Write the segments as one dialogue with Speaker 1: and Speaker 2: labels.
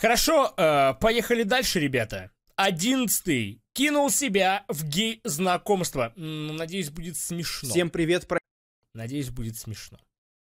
Speaker 1: Хорошо, э, поехали дальше, ребята. Одиннадцатый.
Speaker 2: Кинул себя в гей-знакомство. Надеюсь, будет смешно. Всем привет, про... Надеюсь, будет смешно.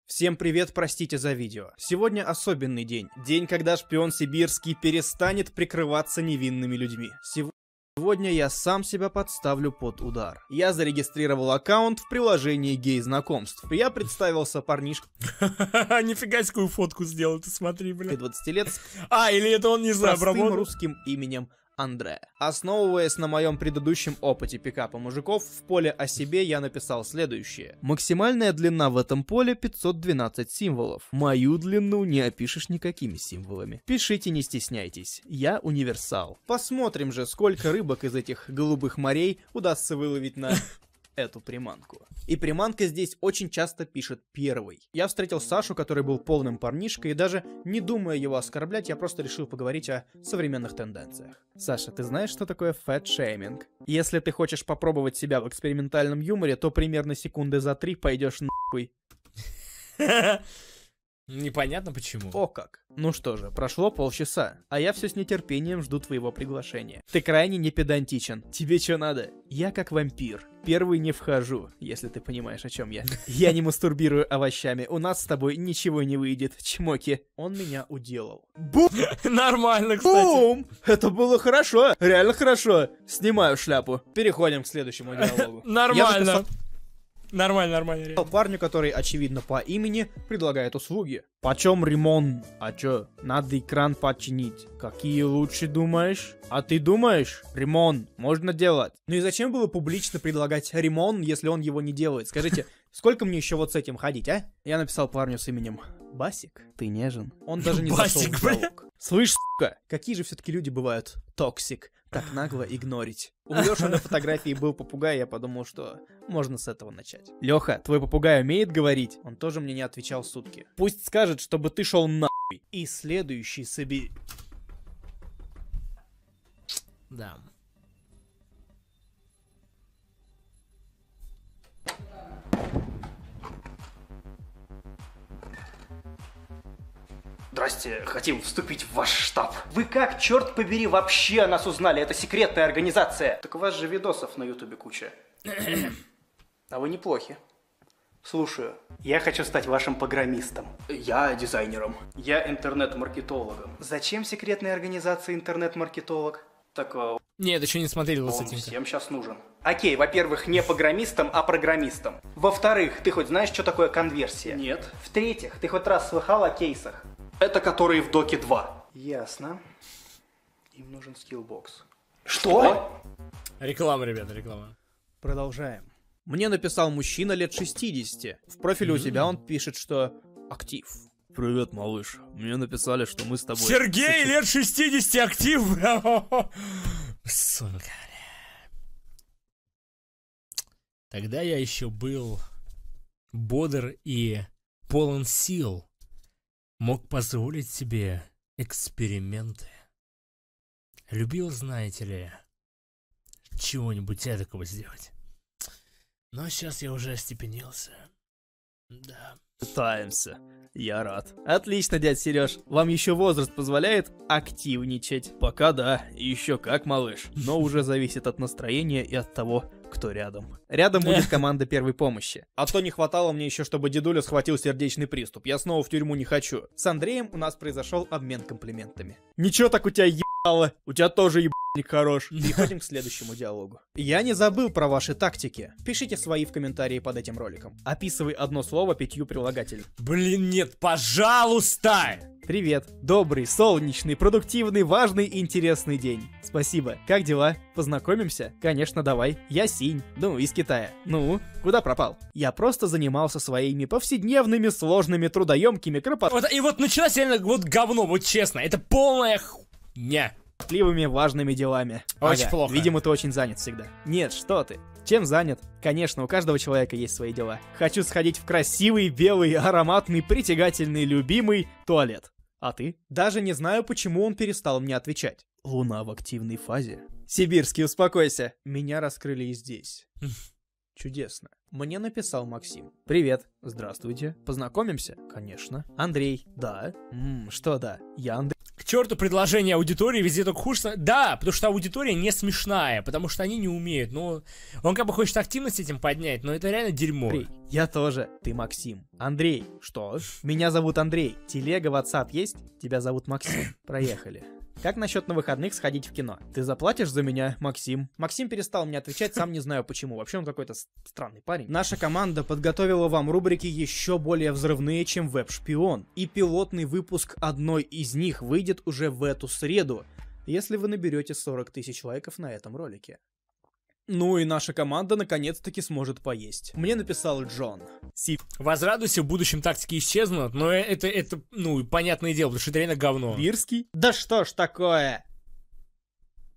Speaker 2: Всем привет, простите за видео. Сегодня особенный день. День, когда шпион сибирский перестанет прикрываться невинными людьми. Сегодня Сегодня я сам себя подставлю под удар. Я зарегистрировал аккаунт в приложении гей-знакомств. Я представился парнишку. Нифига себе фотку сделал, ты смотри, блин. 20 лет. А, или это он, не знаю, обработал. русским именем Андре. Основываясь на моем предыдущем опыте пикапа мужиков, в поле о себе я написал следующее. Максимальная длина в этом поле 512 символов. Мою длину не опишешь никакими символами. Пишите, не стесняйтесь. Я универсал. Посмотрим же, сколько рыбок из этих голубых морей удастся выловить на эту приманку. И приманка здесь очень часто пишет первый. Я встретил Сашу, который был полным парнишкой, и даже не думая его оскорблять, я просто решил поговорить о современных тенденциях. Саша, ты знаешь, что такое фэт-шейминг? Если ты хочешь попробовать себя в экспериментальном юморе, то примерно секунды за три пойдешь нахуй. Непонятно почему. О как. Ну что же, прошло полчаса, а я все с нетерпением жду твоего приглашения. Ты крайне непедантичен. Тебе что надо? Я как вампир. Первый не вхожу, если ты понимаешь, о чем я. Я не мастурбирую овощами, у нас с тобой ничего не выйдет, чмоки. Он меня уделал. Бум! Нормально, кстати. Бум! Это было хорошо, реально хорошо. Снимаю шляпу. Переходим к следующему диалогу. Нормально. Нормально, нормально. Реально. Парню, который, очевидно, по имени предлагает услуги. Почем ремонт? А чё, надо экран починить. Какие лучше думаешь? А ты думаешь? Ремонт можно делать. Ну и зачем было публично предлагать ремонт, если он его не делает? Скажите, сколько мне еще вот с этим ходить, а? Я написал парню с именем Басик. Ты нежен. Он даже не Басик, зашел в залог. Слышь, сука, какие же все-таки люди бывают токсик так нагло игнорить. У Лёши на фотографии был попугай, я подумал, что можно с этого начать. Лёха, твой попугай умеет говорить? Он тоже мне не отвечал сутки. Пусть скажет, чтобы ты шел нахуй. И следующий соби... Да. Здрасте, хотим вступить в ваш штаб. Вы как, черт побери, вообще о нас узнали? Это секретная организация. Так у вас же видосов на ютубе куча. а вы неплохи. Слушаю. Я хочу стать вашим программистом. Я дизайнером. Я интернет-маркетологом. Зачем секретная организация интернет-маркетолог? Так... Э,
Speaker 1: Нет, еще не смотрел он с этим.
Speaker 2: всем сейчас нужен. Окей, во-первых, не программистом, а программистом. Во-вторых, ты хоть знаешь, что такое конверсия? Нет. В-третьих, ты хоть раз слыхал о кейсах? Это которые в доке 2. Ясно. Им нужен скиллбокс. Что? Реклама, ребята, реклама. Продолжаем. Мне написал мужчина лет 60. В профиле у тебя он пишет, что актив. Привет, малыш. Мне написали, что мы с тобой... Сергей лет
Speaker 1: 60 актив. Сука. Тогда я еще был бодр и полон сил мог позволить себе эксперименты. Любил, знаете ли,
Speaker 2: чего-нибудь я такого сделать.
Speaker 1: Но сейчас я уже остепенился.
Speaker 2: Да. Пытаемся. Я рад. Отлично, дядь Сереж. Вам еще возраст позволяет активничать? Пока да, еще как, малыш. Но уже зависит от настроения и от того, кто рядом. Рядом будет команда первой помощи. А то не хватало мне еще, чтобы дедуля схватил сердечный приступ. Я снова в тюрьму не хочу. С Андреем у нас произошел обмен комплиментами. Ничего так у тебя ебало. У тебя тоже ебало. хорош. Переходим к следующему диалогу. Я не забыл про ваши тактики. Пишите свои в комментарии под этим роликом. Описывай одно слово пятью прилагателей. Блин, нет, пожалуйста! Привет. Добрый, солнечный, продуктивный, важный и интересный день. Спасибо. Как дела? Познакомимся? Конечно, давай. Я Синь. Ну, из Китая. Ну, куда пропал? Я просто занимался своими повседневными, сложными, трудоемкими, кропотками. Вот, и вот началось реально вот говно, вот честно. Это полная хуйня кропотливыми важными делами. Очень ага, плохо. Видимо, ты очень занят всегда. Нет, что ты. Чем занят? Конечно, у каждого человека есть свои дела. Хочу сходить в красивый, белый, ароматный, притягательный, любимый туалет. А ты? Даже не знаю, почему он перестал мне отвечать. Луна в активной фазе. Сибирский, успокойся. Меня раскрыли и здесь. чудесно. Мне написал Максим. Привет. Здравствуйте. Познакомимся? Конечно. Андрей. Да. Ммм, что да? Я Андрей. К черту предложение аудитории везде только хуже. Да, потому что аудитория не смешная, потому что они не умеют. Ну, он как бы хочет активность этим поднять, но это реально дерьмо. Андрей, я тоже. Ты Максим. Андрей. Что? Меня зовут Андрей. Телега, WhatsApp есть? Тебя зовут Максим. Проехали. Как насчет на выходных сходить в кино? Ты заплатишь за меня, Максим? Максим перестал мне отвечать, сам не знаю почему. Вообще он какой-то странный парень. Наша команда подготовила вам рубрики еще более взрывные, чем веб-шпион. И пилотный выпуск одной из них выйдет уже в эту среду, если вы наберете 40 тысяч лайков на этом ролике. Ну и наша команда наконец-таки сможет поесть. Мне написал Джон.
Speaker 1: Си. Возрадуйся, в будущем тактики исчезнут, но это, это, ну, понятное дело, потому что это реально говно.
Speaker 2: Бирский? Да что ж такое?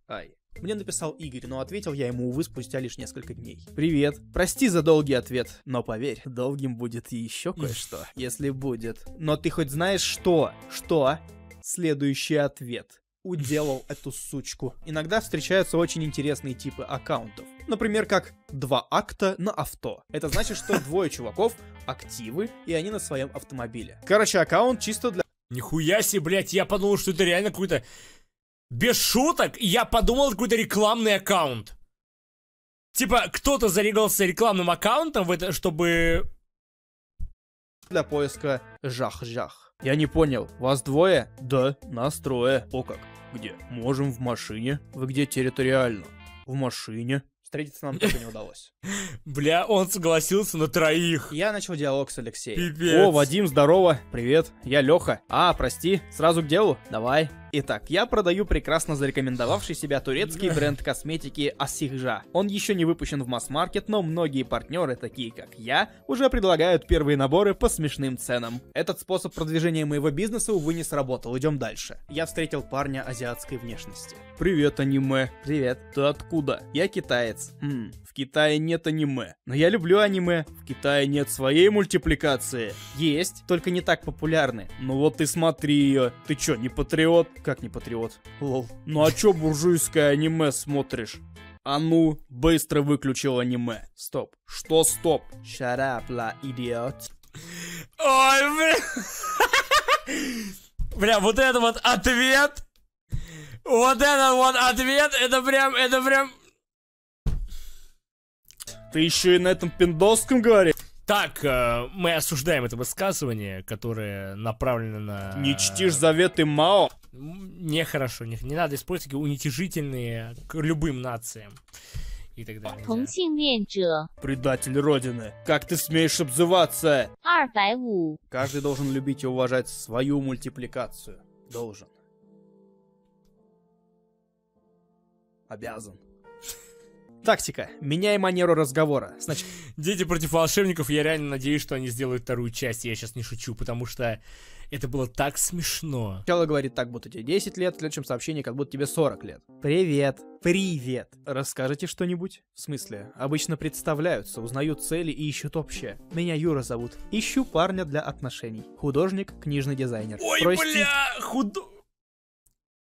Speaker 2: Ай. Мне написал Игорь, но ответил я ему, увы, спустя лишь несколько дней. Привет. Прости за долгий ответ, но поверь, долгим будет еще кое-что, если будет. Но ты хоть знаешь что? Что? Следующий ответ уделал эту сучку. Иногда встречаются очень интересные типы аккаунтов. Например, как два акта на авто. Это значит, что двое чуваков активы, и они на своем автомобиле. Короче, аккаунт чисто для... Нихуя себе, блядь, я
Speaker 1: подумал, что это реально какой-то... Без шуток, я подумал, это какой-то рекламный аккаунт.
Speaker 2: Типа, кто-то зарегался рекламным аккаунтом, в это, чтобы... Для поиска жах-жах. Я не понял, вас двое? Да, нас трое. О как. Где? Можем в машине. Вы где территориально? В машине. Встретиться нам только не удалось. Бля, он согласился на троих. Я начал диалог с Алексеем. Пипец. О, Вадим, здорово. Привет, я Леха. А, прости, сразу к делу? Давай. Итак, я продаю прекрасно зарекомендовавший себя турецкий бренд косметики Асихжа. Он еще не выпущен в масс-маркет, но многие партнеры, такие как я, уже предлагают первые наборы по смешным ценам. Этот способ продвижения моего бизнеса, увы, не сработал. Идем дальше. Я встретил парня азиатской внешности. Привет, аниме. Привет. Ты откуда? Я китаец. Хм, в Китае нет аниме. Но я люблю аниме. В Китае нет своей мультипликации. Есть, только не так популярны. Ну вот ты смотри ее. Ты чё, не патриот? Как не патриот? Лол. Ну а чё буржуйское аниме смотришь? А ну, быстро выключил аниме. Стоп. Что стоп? Shut up, Шарапла, идиот. Ой, бля. Бля, вот это
Speaker 1: вот ответ. Вот это вот ответ. Это прям, это прям...
Speaker 2: Ты еще и на этом пиндоском говоришь? Так,
Speaker 1: э, мы осуждаем это высказывание, которое направлено на... Не чтишь заветы Мао? нехорошо, не, не надо использовать уничижительные к любым нациям.
Speaker 2: И так далее. Предатель Родины. Как ты смеешь обзываться?
Speaker 1: 205.
Speaker 2: Каждый должен любить и уважать свою мультипликацию. Должен. Обязан.
Speaker 1: Тактика. Меняй манеру разговора. Значит... Дети против волшебников, я реально надеюсь,
Speaker 2: что они сделают вторую часть. Я сейчас не шучу, потому что это было так смешно. Человек говорит так, будто тебе 10 лет, в следующем сообщении, как будто тебе 40 лет. Привет. Привет. Расскажите что-нибудь? В смысле? Обычно представляются, узнают цели и ищут общее. Меня Юра зовут. Ищу парня для отношений. Художник, книжный дизайнер. Ой, Прости... бля, худ...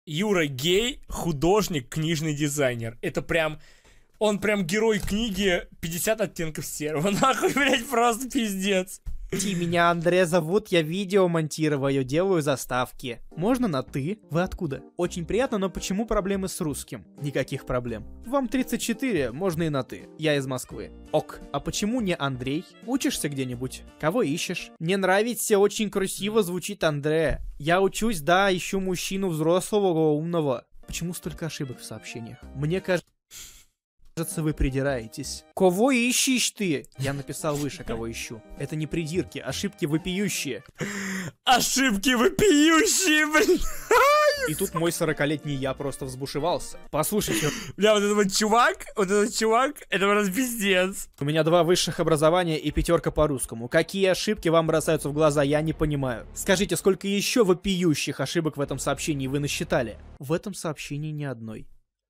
Speaker 2: Юра гей, художник, книжный дизайнер. Это прям он прям герой книги 50 оттенков серого. Нахуй, блядь, просто пиздец. Ти, меня Андре зовут, я видео монтирую, делаю заставки. Можно на «ты»? Вы откуда? Очень приятно, но почему проблемы с русским? Никаких проблем. Вам 34, можно и на «ты». Я из Москвы. Ок. А почему не Андрей? Учишься где-нибудь? Кого ищешь? Мне нравится, очень красиво звучит Андре. Я учусь, да, ищу мужчину взрослого, умного. Почему столько ошибок в сообщениях? Мне кажется... Кажется, вы придираетесь. Кого ищешь ты? Я написал выше, кого ищу. Это не придирки, ошибки выпиющие. Ошибки выпиющие! блин. И тут мой 40-летний я просто взбушевался. Послушайте. Бля, вот этот вот чувак, вот этот чувак, это просто пиздец. У меня два высших образования и пятерка по русскому. Какие ошибки вам бросаются в глаза, я не понимаю. Скажите, сколько еще вопиющих ошибок в этом сообщении вы насчитали? В этом сообщении ни одной.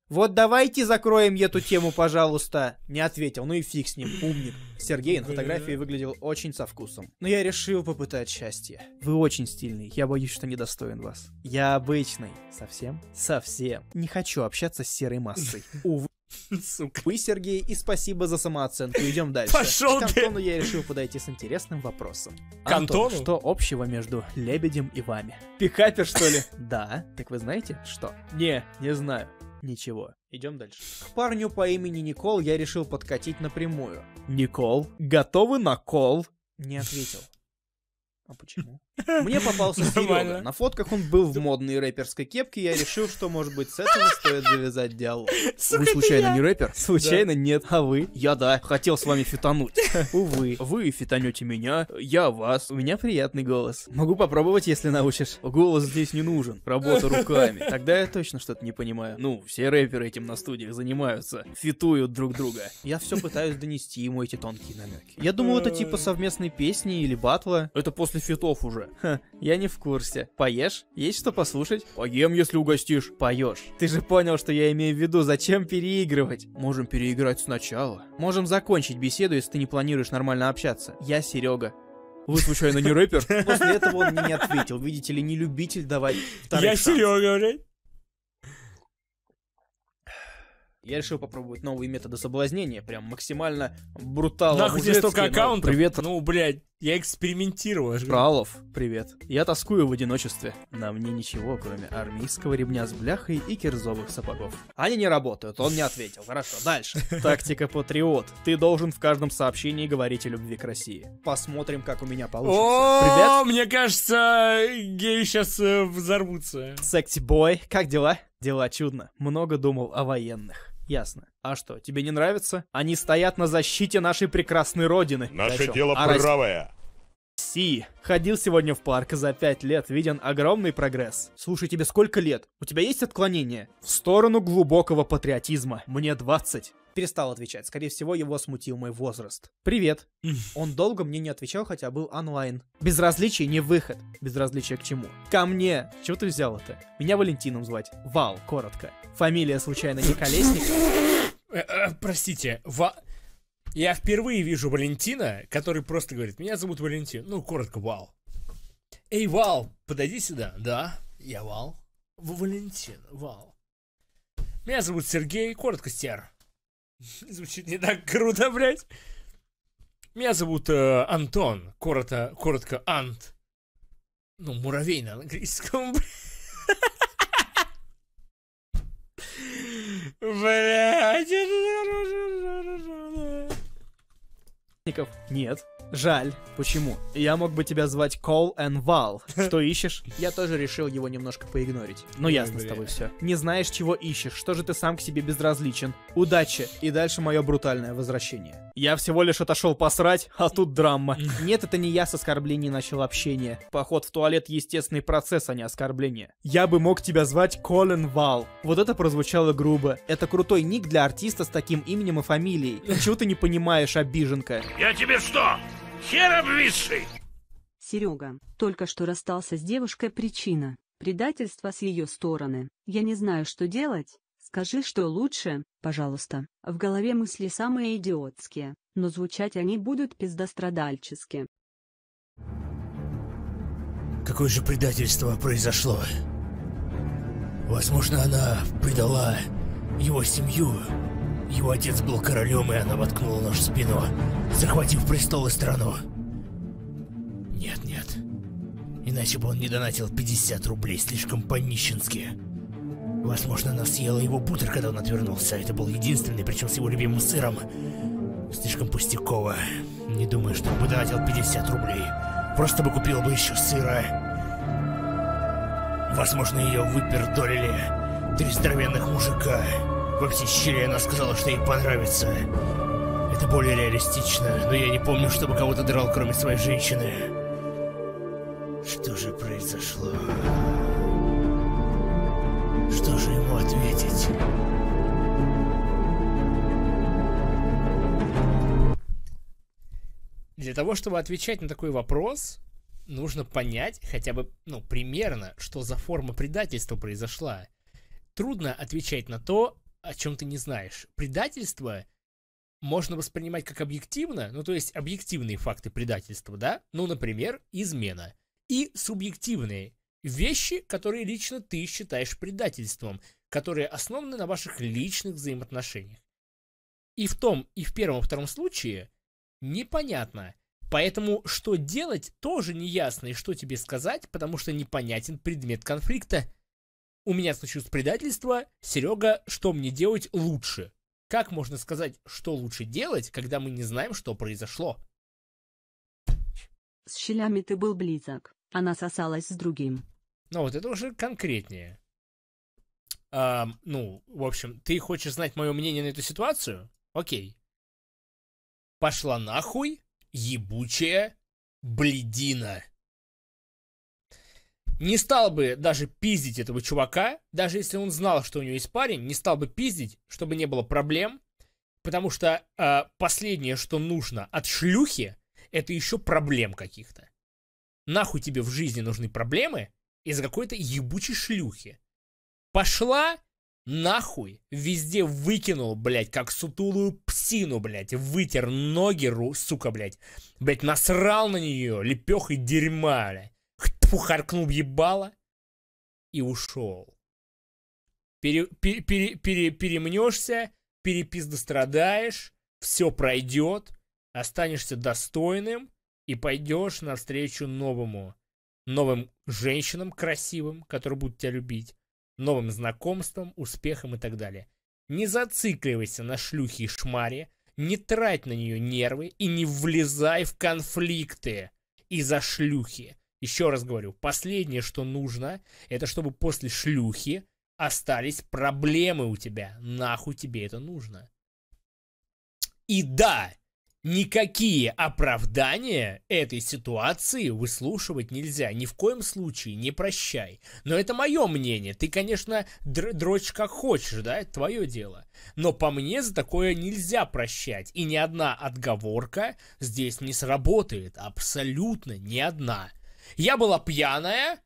Speaker 2: «Вот давайте закроем эту тему, пожалуйста!» Не ответил, ну и фиг с ним, умник. Сергей на фотографии выглядел очень со вкусом. Но я решил попытать счастье. Вы очень стильный, я боюсь, что недостоин вас. Я обычный. Совсем? Совсем. Не хочу общаться с серой массой. Увы. Сука. Вы, Сергей, и спасибо за самооценку. Идем дальше. Пошел К Антону ты. я решил подойти с интересным вопросом. К Антону? Антон, что общего между лебедем и вами? Пикапер, что ли? Да. Так вы знаете, что? Не, не знаю. Ничего. Идем дальше. К парню по имени Никол я решил подкатить напрямую. Никол, готовы на кол? Не ответил. А почему? Мне попался Серега. На фотках он был в модной рэперской кепке, я решил, что, может быть, с этого стоит завязать диалог. Вы случайно не рэпер? Случайно нет. А вы? Я да, хотел с вами фитануть. Увы. Вы фитанете меня, я вас. У меня приятный голос. Могу попробовать, если научишь. Голос здесь не нужен. Работа руками. Тогда я точно что-то не понимаю. Ну, все рэперы этим на студиях занимаются. Фитуют друг друга. Я все пытаюсь донести ему эти тонкие намеки. Я думаю, это типа совместной песни или батла. Это после фитов уже. Ха, я не в курсе. Поешь? Есть что послушать? Поем, если угостишь. Поешь. Ты же понял, что я имею в виду, зачем переигрывать? Можем переиграть сначала. Можем закончить беседу, если ты не планируешь нормально общаться. Я Серега. Вы случайно не рэпер? После этого он мне не ответил. Видите ли, не любитель давать вторых Я Серега, блядь. Я решил попробовать новые методы соблазнения, прям максимально брутально. Нахуй здесь столько аккаунтов? Привет. Ну, блядь. Я экспериментировал. Пралов, привет. Я тоскую в одиночестве. На мне ничего, кроме армейского ремня с бляхой и кирзовых сапогов. Они не работают, он не ответил. Хорошо, дальше. Тактика патриот. Ты должен в каждом сообщении говорить о любви к России. Посмотрим, как у меня получится. О, мне кажется, геи сейчас э, взорвутся. Секти бой, как дела? Дела чудно. Много думал о военных. Ясно. А что, тебе не нравится? Они стоят на защите нашей прекрасной родины. Наше Зачем? дело а Раз... Си. Ходил сегодня в парк за пять лет, виден огромный прогресс. Слушай, тебе сколько лет? У тебя есть отклонение? В сторону глубокого патриотизма. Мне 20 перестал отвечать. Скорее всего, его смутил мой возраст. «Привет». Он долго мне не отвечал, хотя был онлайн. Безразличие не выход. Безразличие к чему? Ко мне. Чего ты взял это? Меня Валентином звать. Вал, коротко. Фамилия случайно не Колесник?
Speaker 1: Э, э, простите, Ва... Я впервые вижу Валентина, который просто говорит, меня зовут Валентин. Ну, коротко, Вал. Эй, Вал, подойди сюда. Да, я Вал. Валентин, Вал. Меня зовут Сергей, коротко Стер. Звучит не так круто, блядь. Меня зовут э, Антон, коротко, коротко Ант. Ну, муравей на английском, блядь.
Speaker 2: Нет. Жаль. Почему? Я мог бы тебя звать Кол and Вал. Что ищешь? Я тоже решил его немножко поигнорить. Ну ясно с тобой все. Не знаешь, чего ищешь. Что же ты сам к себе безразличен? Удачи. И дальше мое брутальное возвращение. Я всего лишь отошел посрать, а тут драма. Нет, это не я с оскорблений начал общение. Поход в туалет — естественный процесс, а не оскорбление. Я бы мог тебя звать Колин Вал. Вот это прозвучало грубо. Это крутой ник для артиста с таким именем и фамилией. Чего ты не понимаешь, обиженка?
Speaker 1: Я тебе что, хер обвисший?
Speaker 2: Серега, только что расстался с девушкой причина. Предательство с ее стороны. Я не знаю, что делать, Скажи, что лучше, пожалуйста. В голове мысли самые идиотские, но звучать они будут пиздострадальчески.
Speaker 1: Какое же предательство произошло? Возможно, она предала его семью. Его отец был королем, и она воткнула нож в спину, захватив престол и страну. Нет, нет. Иначе бы он не донатил 50 рублей слишком по-нищенски. Возможно, она съела его бутер, когда он отвернулся. Это был единственный, причем с его любимым сыром. Слишком пустяково. Не думаю, что он бы донатил 50 рублей. Просто бы купил бы еще сыра. Возможно, ее выпердолили три здоровенных мужика. Во все щели она сказала, что ей понравится. Это более реалистично, но я не помню, чтобы кого-то драл, кроме своей женщины. Что же произошло? Что же ему ответить? Для того, чтобы отвечать на такой вопрос, нужно понять хотя бы, ну, примерно, что за форма предательства произошла. Трудно отвечать на то, о чем ты не знаешь. Предательство можно воспринимать как объективно, ну, то есть объективные факты предательства, да? Ну, например, измена. И субъективные, вещи, которые лично ты считаешь предательством, которые основаны на ваших личных взаимоотношениях. И в том, и в первом, и втором случае непонятно. Поэтому что делать, тоже неясно, и что тебе сказать, потому что непонятен предмет конфликта. У меня случилось предательство, Серега, что мне делать лучше? Как можно сказать, что лучше делать, когда мы не знаем, что произошло?
Speaker 2: С щелями ты был близок, она сосалась с другим,
Speaker 1: ну вот это уже конкретнее. А, ну, в общем, ты хочешь знать мое мнение на эту ситуацию? Окей. Пошла нахуй ебучая бледина. Не стал бы даже пиздить этого чувака, даже если он знал, что у него есть парень, не стал бы пиздить, чтобы не было проблем, потому что э, последнее, что нужно от шлюхи, это еще проблем каких-то. Нахуй тебе в жизни нужны проблемы, из-за какой-то ебучей шлюхи. Пошла нахуй, везде выкинул, блядь, как сутулую псину, блядь, вытер ноги, ру, сука, блядь, блядь, насрал на нее лепехой дерьма, блядь, хтфу, харкнул ебало и ушел. Пере, пере, пере, пере, перемнешься, перепизда страдаешь, все пройдет, останешься достойным и пойдешь навстречу новому, новым женщинам красивым, которые будут тебя любить, новым знакомством, успехом и так далее. Не зацикливайся на шлюхе и шмаре, не трать на нее нервы и не влезай в конфликты из-за шлюхи. Еще раз говорю, последнее, что нужно, это чтобы после шлюхи остались проблемы у тебя. Нахуй тебе это нужно. И да, Никакие оправдания этой ситуации выслушивать нельзя. Ни в коем случае не прощай. Но это мое мнение. Ты, конечно, др дрочь как хочешь, да, это твое дело. Но по мне за такое нельзя прощать. И ни одна отговорка здесь не сработает. Абсолютно ни одна. Я была пьяная.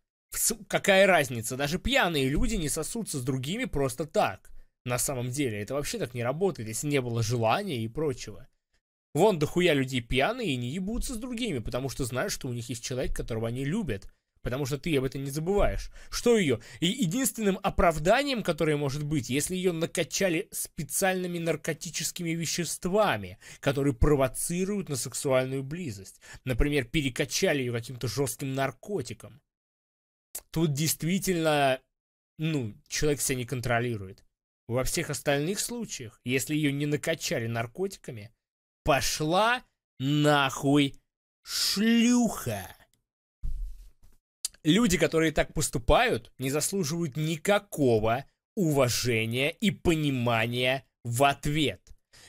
Speaker 1: Какая разница? Даже пьяные люди не сосутся с другими просто так. На самом деле это вообще так не работает, если не было желания и прочего. Вон дохуя людей пьяные и не ебутся с другими, потому что знают, что у них есть человек, которого они любят. Потому что ты об этом не забываешь. Что ее? И единственным оправданием, которое может быть, если ее накачали специальными наркотическими веществами, которые провоцируют на сексуальную близость. Например, перекачали ее каким-то жестким наркотиком. Тут действительно, ну, человек себя не контролирует. Во всех остальных случаях, если ее не накачали наркотиками, Пошла нахуй шлюха. Люди, которые так поступают, не заслуживают никакого уважения и понимания в ответ.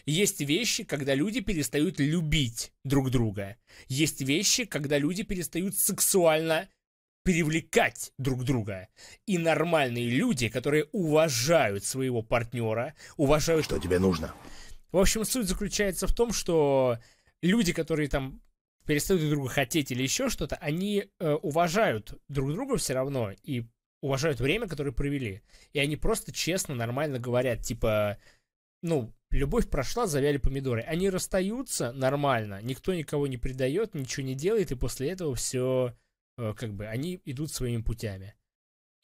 Speaker 1: Есть вещи, когда люди перестают любить друг друга. Есть вещи, когда люди перестают сексуально привлекать друг друга. И нормальные люди, которые уважают своего партнера, уважают... Что тебе нужно? В общем, суть заключается в том, что люди, которые там перестают друг друга хотеть или еще что-то, они э, уважают друг друга все равно и уважают время, которое провели. И они просто честно, нормально говорят, типа, ну, любовь прошла, завяли помидоры. Они расстаются нормально, никто никого не предает, ничего не делает, и после этого все, э, как бы, они идут своими путями.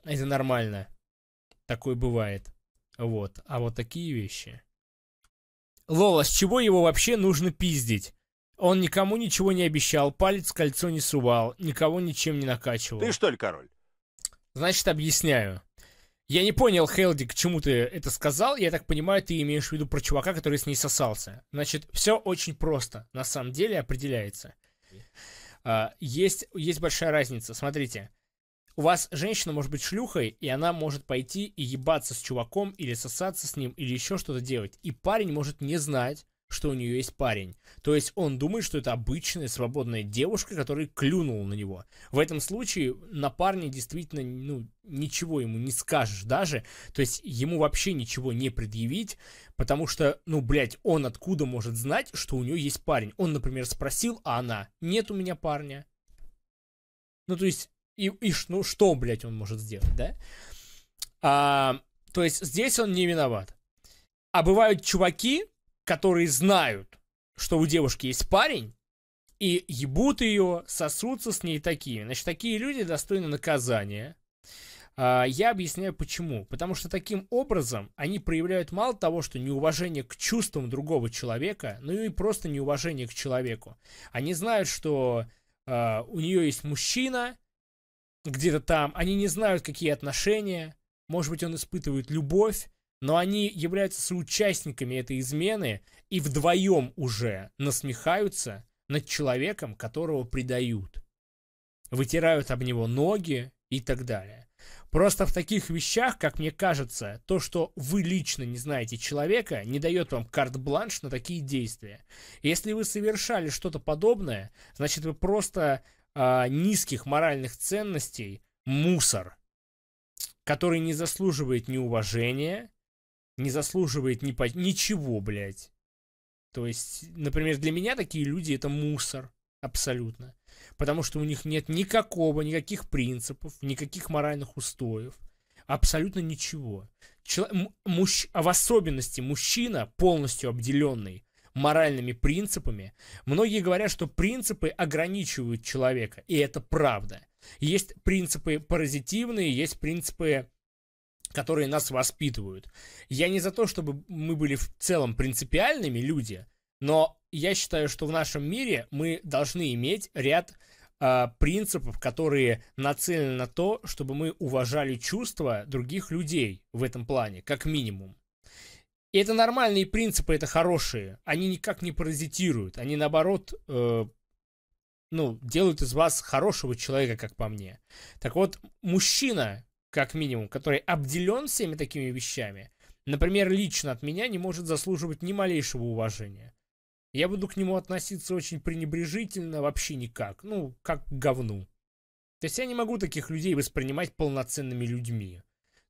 Speaker 1: Это нормально. Такое бывает. Вот. А вот такие вещи. Лола, с чего его вообще нужно пиздить? Он никому ничего не обещал, палец кольцо не сувал, никого ничем не накачивал. Ты что ли, король? Значит, объясняю. Я не понял, Хелди, к чему ты это сказал. Я так понимаю, ты имеешь в виду про чувака, который с ней сосался. Значит, все очень просто, на самом деле, определяется. А, есть, есть большая разница. Смотрите, у вас женщина может быть шлюхой, и она может пойти и ебаться с чуваком, или сосаться с ним, или еще что-то делать. И парень может не знать, что у нее есть парень. То есть он думает, что это обычная свободная девушка, которая клюнула на него. В этом случае на парня действительно ну, ничего ему не скажешь даже. То есть ему вообще ничего не предъявить, потому что, ну, блядь, он откуда может знать, что у нее есть парень? Он, например, спросил, а она, нет у меня парня. Ну, то есть и, и ну что, блядь, он может сделать, да? А, то есть здесь он не виноват. А бывают чуваки, которые знают, что у девушки есть парень, и ебут ее, сосутся с ней такими. Значит, такие люди достойны наказания. А, я объясняю почему. Потому что таким образом они проявляют мало того, что неуважение к чувствам другого человека, ну и просто неуважение к человеку. Они знают, что а, у нее есть мужчина, где-то там, они не знают, какие отношения, может быть, он испытывает любовь, но они являются соучастниками этой измены и вдвоем уже насмехаются над человеком, которого предают. Вытирают об него ноги и так далее. Просто в таких вещах, как мне кажется, то, что вы лично не знаете человека, не дает вам карт-бланш на такие действия. Если вы совершали что-то подобное, значит вы просто э, низких моральных ценностей мусор, который не заслуживает ни уважения, не заслуживает ни по... ничего, блядь. То есть, например, для меня такие люди это мусор абсолютно. Потому что у них нет никакого, никаких принципов, никаких моральных устоев. Абсолютно ничего. Чело- муж- а в особенности мужчина, полностью обделенный моральными принципами. Многие говорят, что принципы ограничивают человека, и это правда. Есть принципы паразитивные, есть принципы которые нас воспитывают. Я не за то, чтобы мы были в целом принципиальными люди, но я считаю, что в нашем мире мы должны иметь ряд э, принципов, которые нацелены на то, чтобы мы уважали чувства других людей в этом плане, как минимум. И это нормальные принципы, это хорошие. Они никак не паразитируют. Они, наоборот, э, ну, делают из вас хорошего человека, как по мне. Так вот, мужчина, как минимум, который обделен всеми такими вещами, например, лично от меня не может заслуживать ни малейшего уважения. Я буду к нему относиться очень пренебрежительно, вообще никак. Ну, как к говну. То есть я не могу таких людей воспринимать полноценными людьми.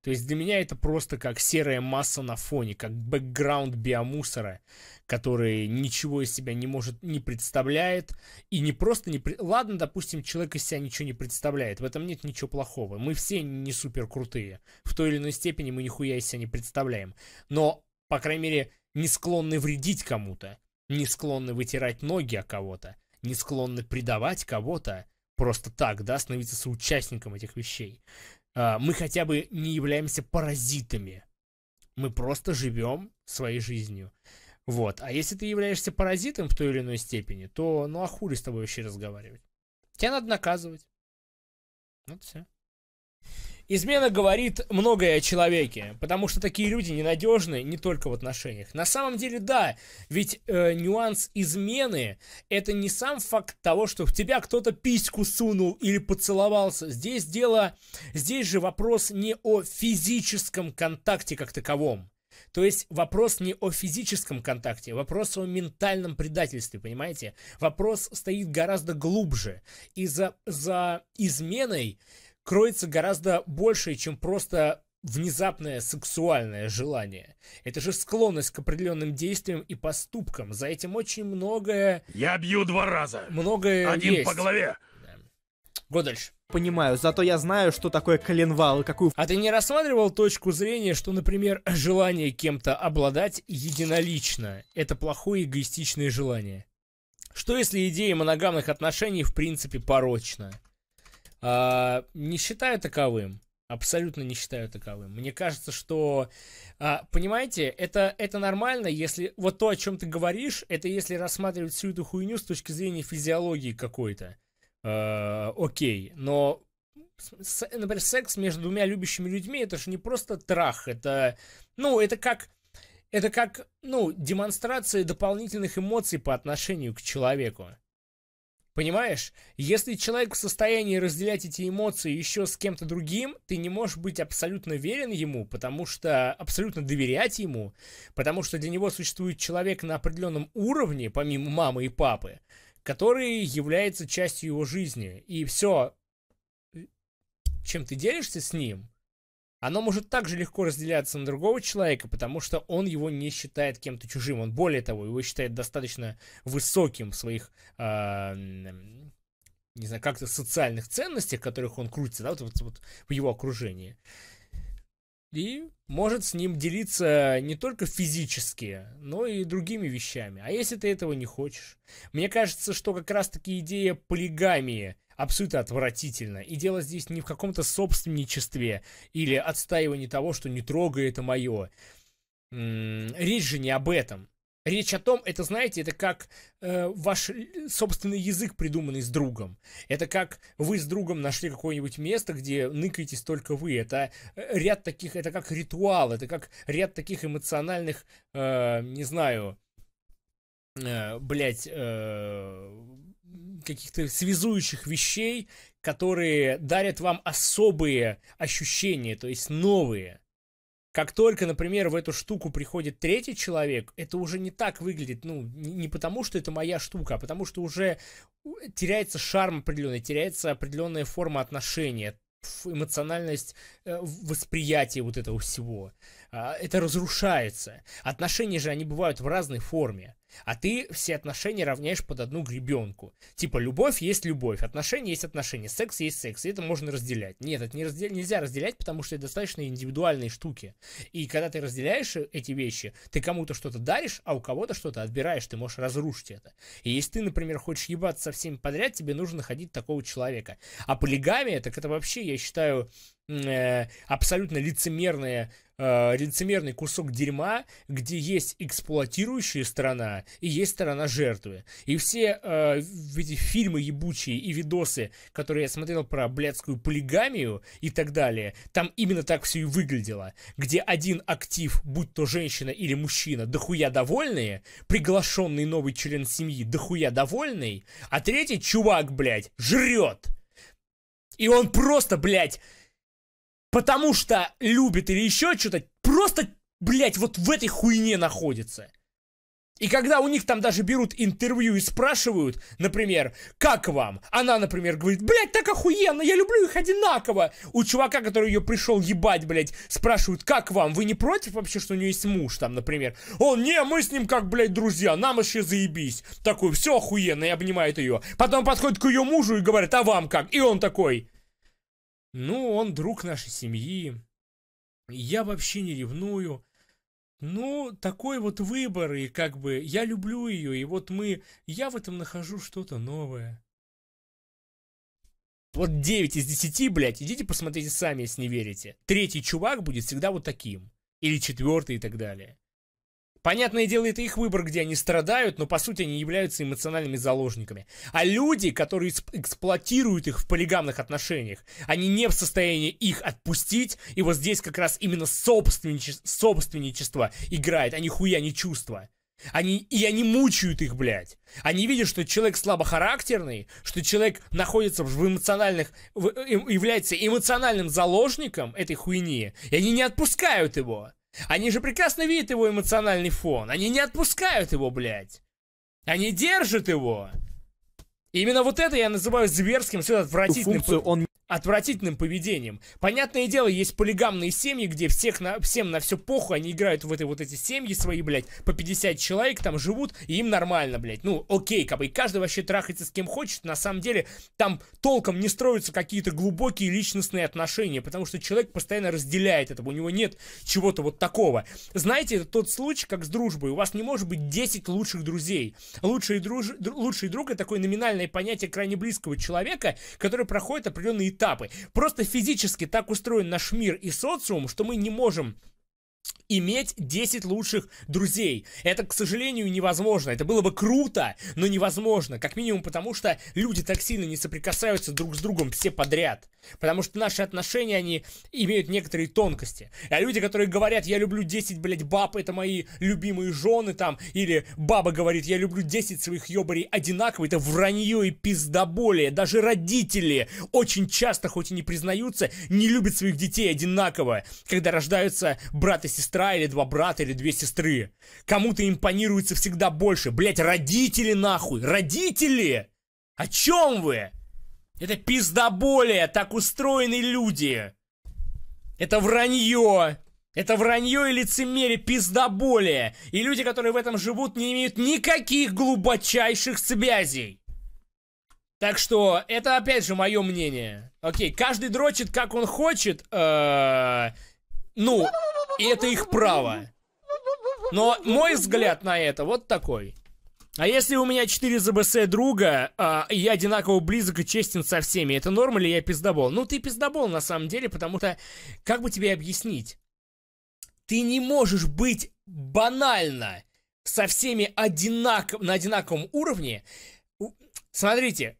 Speaker 1: То есть для меня это просто как серая масса на фоне, как бэкграунд биомусора, который ничего из себя не может, не представляет, и не просто не... Ладно, допустим, человек из себя ничего не представляет, в этом нет ничего плохого. Мы все не супер крутые, в той или иной степени мы нихуя из себя не представляем. Но, по крайней мере, не склонны вредить кому-то, не склонны вытирать ноги о кого-то, не склонны предавать кого-то, просто так, да, становиться соучастником этих вещей. А, мы хотя бы не являемся паразитами. Мы просто живем своей жизнью. Вот. А если ты являешься паразитом в той или иной степени, то ну а хули с тобой вообще разговаривать? Тебя надо наказывать. Вот все. Измена говорит многое о человеке, потому что такие люди ненадежны не только в отношениях. На самом деле, да, ведь э, нюанс измены это не сам факт того, что в тебя кто-то письку сунул или поцеловался. Здесь дело, здесь же вопрос не о физическом контакте как таковом. То есть вопрос не о физическом контакте, вопрос о ментальном предательстве, понимаете? Вопрос стоит гораздо глубже. И за, за изменой кроется гораздо больше, чем просто внезапное сексуальное желание. Это же склонность к определенным действиям и
Speaker 2: поступкам. За этим очень
Speaker 1: многое... Я бью два раза. Многое Один есть. по голове.
Speaker 2: Да. дальше. Понимаю, зато я знаю, что такое коленвал, какую... А ты не
Speaker 1: рассматривал точку зрения, что, например, желание кем-то обладать единолично — это плохое эгоистичное желание? Что если идея моногамных отношений в принципе порочна? а, не считаю таковым. Абсолютно не считаю таковым. Мне кажется, что, а, понимаете, это, это нормально, если вот то, о чем ты говоришь, это если рассматривать всю эту хуйню с точки зрения физиологии какой-то. А, окей, но, с, например, секс между двумя любящими людьми, это же не просто трах, это, ну, это как, это как, ну, демонстрация дополнительных эмоций по отношению к человеку. Понимаешь? Если человек в состоянии разделять эти эмоции еще с кем-то другим, ты не можешь быть абсолютно верен ему, потому что абсолютно доверять ему, потому что для него существует человек на определенном уровне, помимо мамы и папы, который является частью его жизни. И все, э, чем ты делишься с ним – оно может также легко разделяться на другого человека, потому что он его не считает кем-то чужим. Он более того, его считает достаточно высоким в своих, э, не знаю, как-то социальных ценностях, в которых он крутится, да, вот, вот, вот в его окружении. И может с ним делиться не только физически, но и другими вещами. А если ты этого не хочешь? Мне кажется, что как раз-таки идея полигамии – абсолютно отвратительно. И дело здесь не в каком-то собственничестве или отстаивании того, что не трогай, это мое. речь же не об этом. Речь о том, это, знаете, это как э, ваш собственный язык, придуманный с другом. Это как вы с другом нашли какое-нибудь место, где ныкаетесь только вы. Это э, ряд таких, это как ритуал, это как ряд таких эмоциональных, э, не знаю, э, блядь, э, каких-то связующих вещей, которые дарят вам особые ощущения, то есть новые. Как только, например, в эту штуку приходит третий человек, это уже не так выглядит. Ну, не потому, что это моя штука, а потому, что уже теряется шарм определенный, теряется определенная форма отношения, эмоциональность э, восприятия вот этого всего. А, это разрушается. Отношения же, они бывают в разной форме. А ты все отношения равняешь под одну гребенку. Типа, любовь есть любовь, отношения есть отношения, секс есть секс, и это можно разделять. Нет, это не раздел... нельзя разделять, потому что это достаточно индивидуальные штуки. И когда ты разделяешь э, эти вещи, ты кому-то что-то даришь, а у кого-то что-то отбираешь, ты можешь разрушить это. И если ты, например, хочешь ебаться со всеми подряд, тебе нужно находить такого человека. А полигамия, так это вообще, я считаю, э, абсолютно лицемерное э, лицемерный кусок дерьма, где есть эксплуатирующая сторона и есть сторона жертвы. И все э, эти фильмы ебучие и видосы, которые я смотрел про блядскую полигамию и так далее, там именно так все и выглядело. Где один актив, будь то женщина или мужчина, дохуя довольные, приглашенный новый член семьи, дохуя довольный, а третий чувак, блядь, жрет. И он просто, блядь, потому что любит или еще что-то, просто, блядь, вот в этой хуйне находится. И когда у них там даже берут интервью и спрашивают, например, как вам? Она, например, говорит, блядь, так охуенно, я люблю их одинаково. У чувака, который ее пришел ебать, блядь, спрашивают, как вам? Вы не против вообще, что у нее есть муж там, например? Он, не, мы с ним как, блядь, друзья, нам вообще заебись. Такой, все охуенно, и обнимает ее. Потом подходит к ее мужу и говорит, а вам как? И он такой, ну, он друг нашей семьи. Я вообще не ревную. Ну, такой вот выбор, и как бы я люблю ее, и вот мы... Я в этом нахожу что-то новое. Вот 9 из 10, блядь, идите посмотрите сами, если не верите. Третий чувак будет всегда вот таким. Или четвертый и так далее. Понятное дело, это их выбор, где они страдают, но по сути они являются эмоциональными заложниками. А люди, которые эксплуатируют их в полигамных отношениях, они не в состоянии их отпустить, и вот здесь как раз именно собственниче- собственничество играет, а нихуя не чувства. Они, и они мучают их, блядь. Они видят, что человек слабохарактерный, что человек находится в эмоциональных, в, э, эм, является эмоциональным заложником этой хуйни, и они не отпускают его. Они же прекрасно видят его эмоциональный фон. Они не отпускают его, блядь. Они держат его. Именно вот это я называю зверским, все отвратительным. Функцию он отвратительным поведением. Понятное дело, есть полигамные семьи, где всех на, всем на все похуй, они играют в этой вот эти семьи свои, блядь, по 50 человек там живут, и им нормально, блядь. Ну, окей, как бы, и каждый вообще трахается с кем хочет, на самом деле, там толком не строятся какие-то глубокие личностные отношения, потому что человек постоянно разделяет это, у него нет чего-то вот такого. Знаете, это тот случай, как с дружбой, у вас не может быть 10 лучших друзей. Лучший, друж... лучший друг — это такое номинальное понятие крайне близкого человека, который проходит определенные этапы. Просто физически так устроен наш мир и социум, что мы не можем иметь 10 лучших друзей. Это, к сожалению, невозможно. Это было бы круто, но невозможно. Как минимум потому, что люди так сильно не соприкасаются друг с другом все подряд. Потому что наши отношения, они имеют некоторые тонкости. А люди, которые говорят, я люблю 10, блядь, баб, это мои любимые жены там, или баба говорит, я люблю 10 своих ёбарей одинаково, это вранье и пиздоболие. Даже родители очень часто, хоть и не признаются, не любят своих детей одинаково, когда рождаются брат и сестра сестра или два брата или две сестры. Кому-то импонируется всегда больше. Блять, родители нахуй! Родители! О чем вы? Это пиздоболие, так устроены люди. Это вранье. Это вранье и лицемерие, пиздоболие. И люди, которые в этом живут, не имеют никаких глубочайших связей. Так что, это опять же мое мнение. Окей, каждый дрочит, как он хочет. Э -э ну, и это их право. Но мой взгляд на это вот такой. А если у меня 4 ЗБС друга, а, и я одинаково близок и честен со всеми, это норм или я пиздобол? Ну, ты пиздобол на самом деле, потому что, как бы тебе объяснить? Ты не можешь быть банально со всеми одинаков, на одинаковом уровне. Смотрите,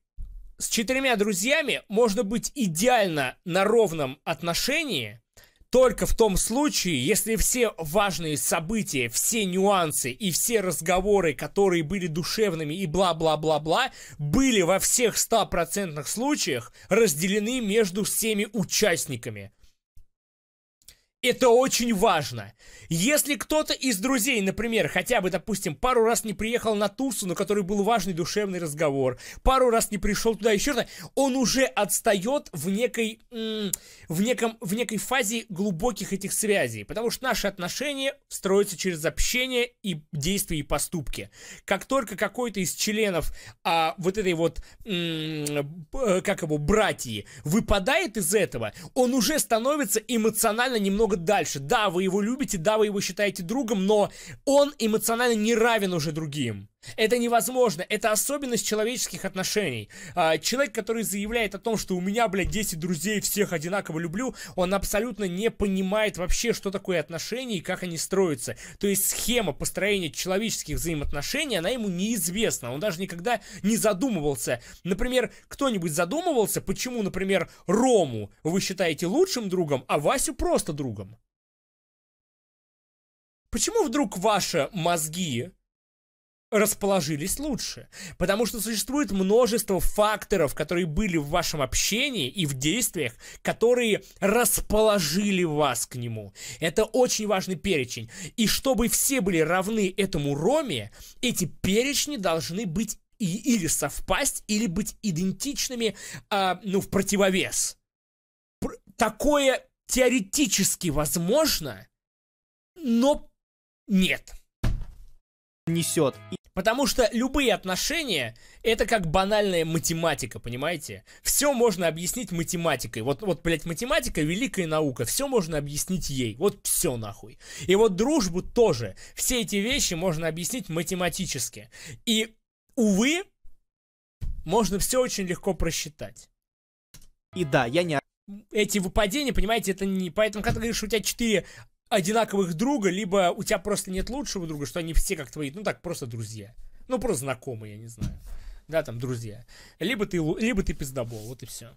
Speaker 1: с четырьмя друзьями можно быть идеально на ровном отношении, только в том случае, если все важные события, все нюансы и все разговоры, которые были душевными и бла-бла-бла-бла, были во всех 100% случаях разделены между всеми участниками. Это очень важно. Если кто-то из друзей, например, хотя бы, допустим, пару раз не приехал на Турсу, на который был важный душевный разговор, пару раз не пришел туда еще раз, он уже отстает в некой, в неком, в некой фазе глубоких этих связей, потому что наши отношения строятся через общение и действия и поступки. Как только какой-то из членов а, вот этой вот, э, как его, братьи выпадает из этого, он уже становится эмоционально немного намного дальше. Да, вы его любите, да, вы его считаете другом, но он эмоционально не равен уже другим. Это невозможно. Это особенность человеческих отношений. А, человек, который заявляет о том, что у меня, блядь, 10 друзей, всех одинаково люблю, он абсолютно не понимает вообще, что такое отношения и как они строятся. То есть схема построения человеческих взаимоотношений, она ему неизвестна. Он даже никогда не задумывался. Например, кто-нибудь задумывался, почему, например, Рому вы считаете лучшим другом, а Васю просто другом? Почему вдруг ваши мозги расположились лучше. Потому что существует множество факторов, которые были в вашем общении и в действиях, которые расположили вас к нему. Это очень важный перечень. И чтобы все были равны этому роме, эти перечни должны быть и, или совпасть, или быть идентичными, а, ну, в противовес. Пр такое теоретически возможно, но нет несет. Потому что любые отношения — это как банальная математика, понимаете? Все можно объяснить математикой. Вот, вот, блядь, математика — великая наука. Все можно объяснить ей. Вот все нахуй. И вот дружбу тоже. Все эти вещи можно объяснить математически. И, увы, можно все очень легко просчитать. И да, я не эти выпадения, понимаете, это не... Поэтому, когда ты говоришь, у тебя 4 одинаковых друга, либо у тебя просто нет лучшего друга, что они все как твои, ну так, просто друзья. Ну, просто знакомые, я не знаю. Да, там, друзья. Либо ты, либо ты пиздобол,
Speaker 2: вот и все.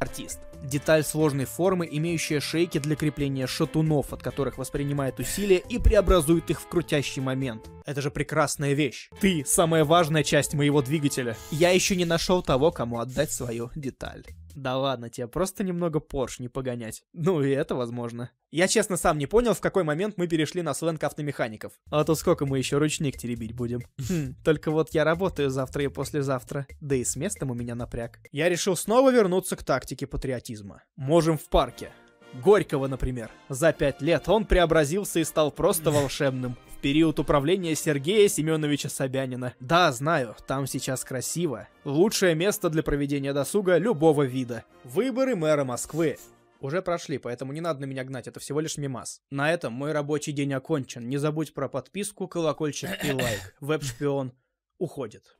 Speaker 2: Артист. Деталь сложной формы, имеющая шейки для крепления шатунов, от которых воспринимает усилие и преобразует их в крутящий момент. Это же прекрасная вещь. Ты – самая важная часть моего двигателя. Я еще не нашел того, кому отдать свою деталь. Да ладно тебе, просто немного Порш не погонять. Ну и это возможно. Я честно сам не понял, в какой момент мы перешли на сленг автомехаников. А то сколько мы еще ручник теребить будем? Хм, только вот я работаю завтра и послезавтра. Да и с местом у меня напряг. Я решил снова вернуться к тактике патриотизма. Можем в парке. Горького, например. За пять лет он преобразился и стал просто волшебным период управления Сергея Семеновича Собянина. Да, знаю, там сейчас красиво. Лучшее место для проведения досуга любого вида. Выборы мэра Москвы уже прошли, поэтому не надо на меня гнать, это всего лишь мимас. На этом мой рабочий день окончен. Не забудь про подписку, колокольчик и лайк. Веб-шпион уходит.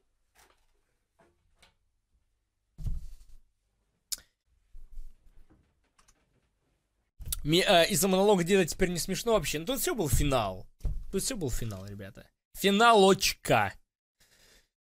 Speaker 2: Ми, э, из-за
Speaker 1: монолога делать теперь не смешно вообще. Ну тут все был финал. Пусть все был финал, ребята. Финалочка.